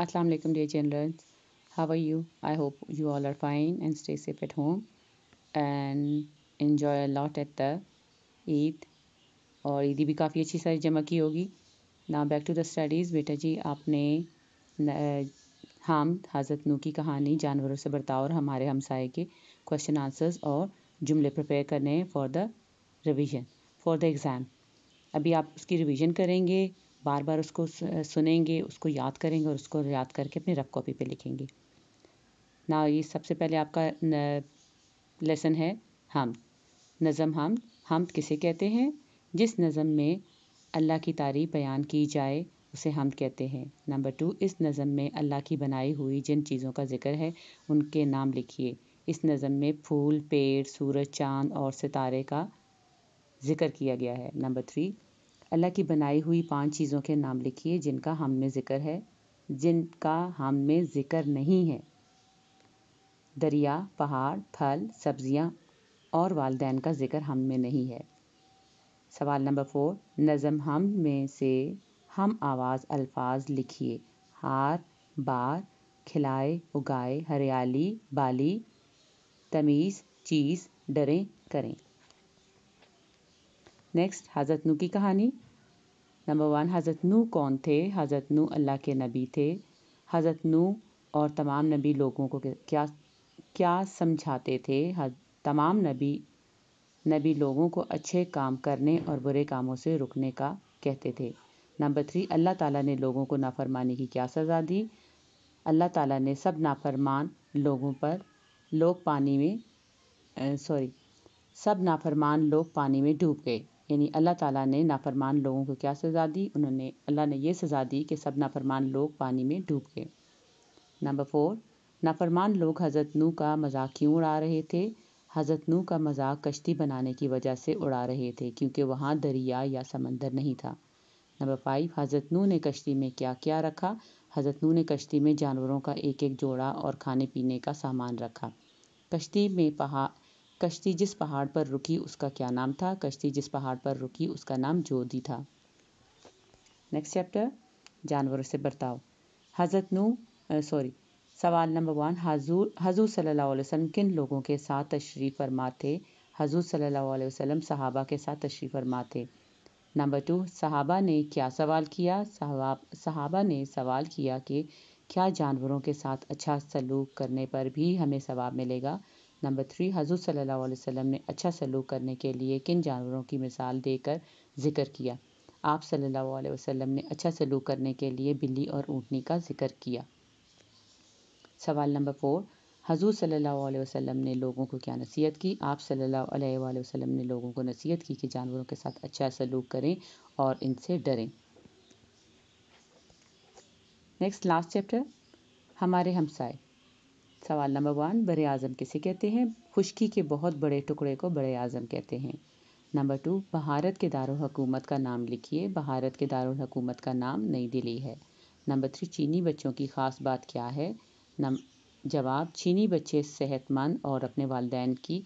अस्सलाम वालेकुम dear children how are you i hope you all are fine and stay safe at home and enjoy a lot at the Eid और ईदी भी काफ़ी अच्छी सारी जमा की होगी ना बैक टू द स्टडीज़ बेटा जी आपने हम हज़रत नू की कहानी जानवरों से बर्ताव और हमारे हमसाए के क्वेश्चन आंसर्स और जुमले प्रिपेयर करने हैं for the revision for the exam अभी आप उसकी रिवीजन करेंगे बार बार उसको सुनेंगे उसको याद करेंगे और उसको याद करके अपनी रफ कॉपी पे लिखेंगे ना ये सबसे पहले आपका लेसन है हम नज़म हम हम किसे कहते हैं जिस नज़म में अल्लाह की तारीफ बयान की जाए उसे हम कहते हैं नंबर टू इस नज़म में अल्लाह की बनाई हुई जिन चीज़ों का जिक्र है उनके नाम लिखिए इस नज़म में फूल पेड़ सूरज चांद और सितारे का जिक्र किया गया है नंबर थ्री अल्लाह की बनाई हुई पांच चीज़ों के नाम लिखिए जिनका हम में ज़िक्र है जिनका हम में ज़िक्र नहीं है दरिया पहाड़ फल सब्जियाँ और वालदेन का ज़िक्र हम में नहीं है सवाल नंबर फोर नज़म हम में से हम आवाज़ अल्फाज लिखिए हार बार खिलाए उगाए हरियाली बाली तमीज़ चीज़ डरें करें नेक्स्ट हज़रत नू की कहानी नंबर वन हज़रत नू कौन थे हज़रत नू अल्लाह के नबी थे हज़रत नू और तमाम नबी लोगों को क्या क्या समझाते थे तमाम नबी नबी लोगों को अच्छे काम करने और बुरे कामों से रुकने का कहते थे नंबर थ्री अल्लाह ताला ने लोगों को नाफरमानी की क्या सज़ा दी अल्लाह ताला ने सब नाफरमान लोगों पर लोग पानी में सॉरी सब नाफरमान लोग पानी में डूब गए यानी अल्लाह ताला ने नाफरमान लोगों को क्या सज़ा दी उन्होंने अल्लाह ने यह सज़ा दी कि सब नाफरमान लोग पानी में डूब गए नंबर फोर नाफरमान लोग हज़रत नू का मजाक क्यों उड़ा रहे थे हज़रत नू का मजाक कश्ती बनाने की वजह से उड़ा रहे थे क्योंकि वहाँ दरिया या समंदर नहीं था नंबर फाइव हज़रत नू ने कश्ती में क्या क्या रखा हज़रत नू ने कश्ती में जानवरों का एक एक जोड़ा और खाने पीने का सामान रखा कश्ती में पहा कश्ती जिस पहाड़ पर रुकी उसका क्या नाम था कश्ती जिस पहाड़ पर रुकी उसका नाम जोधी था नेक्स्ट चैप्टर जानवरों से बर्ताव हज़रत नू सॉरी सवाल नंबर वन हजूर हजूर सल्ला वसम किन लोगों के साथ तशरीफ़ फरमा थे हजूर सल्ला वसम सहाबा के साथ तशरीफ़ फरमा थे नंबर टू सहाबा ने क्या सवाल किया सहाबा ने सवाल किया कि क्या जानवरों के साथ अच्छा सलूक करने पर भी हमें सवाब मिलेगा नंबर थ्री हजूर सल्लल्लाहु अलैहि वसल्लम ने अच्छा सलूक करने के लिए किन जानवरों की मिसाल देकर जिक्र किया आप सल्लल्लाहु अलैहि वसल्लम ने अच्छा सलूक करने के लिए बिल्ली और ऊँटनी का जिक्र किया सवाल नंबर फोर हजूर सल्लल्लाहु अलैहि वसल्लम ने लोगों को क्या नसीहत की आप सल्लल्लाहु अलैहि वसल्लम ने लोगों को नसीहत की कि जानवरों के साथ अच्छा सलूक करें और इनसे डरें नेक्स्ट लास्ट चैप्टर हमारे हमसाए सवाल नंबर वन बड़े अज़म किसे कहते हैं खुश्की के बहुत बड़े टुकड़े को बड़े अज़म कहते हैं नंबर टू भारत के दारकूमत का नाम लिखिए भारत के दारकूमत का नाम नई दिल्ली है नंबर थ्री चीनी बच्चों की ख़ास बात क्या है नम जवाब चीनी बच्चे सेहतमंद और अपने वालदेन की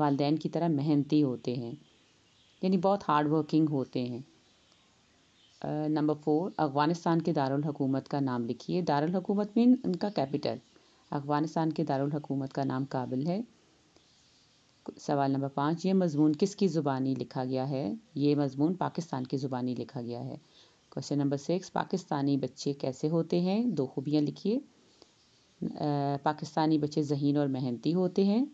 वालदेन की तरह मेहनती होते हैं यानी बहुत हार्ड वर्किंग होते हैं नंबर फोर अफ़गानिस्तान के दारकूमत का नाम लिखिए दारकूमत मीन उनका कैपिटल अफ़गानिस्तान के दारकूमत का नाम काबिल है सवाल नंबर पाँच ये मजमून किसकी ज़ुबानी लिखा गया है ये मजमून पाकिस्तान की ज़ुबानी लिखा गया है क्वेश्चन नंबर सिक्स पाकिस्तानी बच्चे कैसे होते हैं दो खूबियाँ लिखिए पाकिस्तानी बच्चे जहीन और मेहनती होते हैं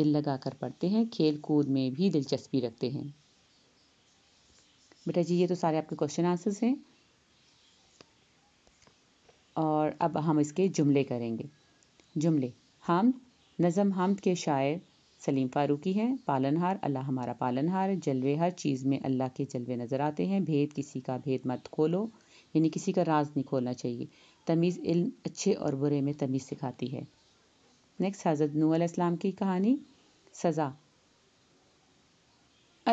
दिल लगा कर पढ़ते हैं खेल कूद में भी दिलचस्पी रखते हैं बेटा जी ये तो सारे आपके क्वेश्चन आंसर्स हैं और अब हम इसके जुमले करेंगे जुमले हम नज़म हमद के शायर सलीम फ़ारूकी हैं पालनहार अल्लाह हमारा पालनहार जलवे हर चीज़ में अल्लाह के जलवे नज़र आते हैं भेद किसी का भेद मत खोलो यानी किसी का राज नहीं खोलना चाहिए तमीज़ इल्म अच्छे और बुरे में तमीज़ सिखाती है नेक्स्ट हज़रत नू की कहानी सज़ा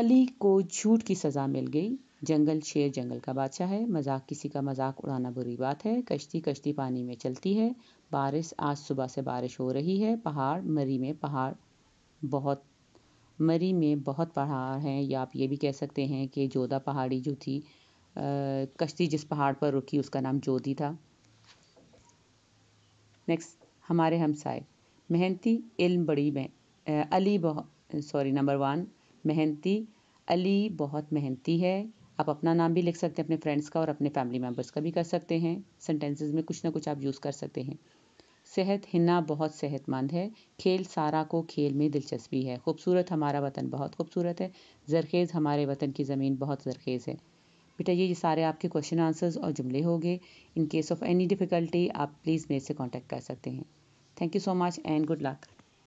अली को झूठ की सज़ा मिल गई जंगल शेर जंगल का बादशाह है मजाक किसी का मजाक उड़ाना बुरी बात है कश्ती कश्ती पानी में चलती है बारिश आज सुबह से बारिश हो रही है पहाड़ मरी में पहाड़ बहुत मरी में बहुत पहाड़ हैं या आप ये भी कह सकते हैं कि जोधा पहाड़ी जो थी आ, कश्ती जिस पहाड़ पर रुकी उसका नाम जोधी था नेक्स्ट हमारे हमसाए मेहनती इल्म बड़ी में अली बहुत सॉरी नंबर वन मेहनती अली बहुत मेहनती है आप अपना नाम भी लिख सकते हैं अपने फ्रेंड्स का और अपने फैमिली मेम्बर्स का भी कर सकते हैं सेंटेंसेज में कुछ ना कुछ आप यूज़ कर सकते हैं सेहत हिना बहुत सेहतमंद है खेल सारा को खेल में दिलचस्पी है खूबसूरत हमारा वतन बहुत खूबसूरत है जरखेज़ हमारे वतन की ज़मीन बहुत जरखेज़ है बेटा ये, ये सारे आपके क्वेश्चन आंसर्स और जुमले हो गए in case of any difficulty आप प्लीज़ मेरे से कॉन्टेक्ट कर सकते हैं thank you so much and good luck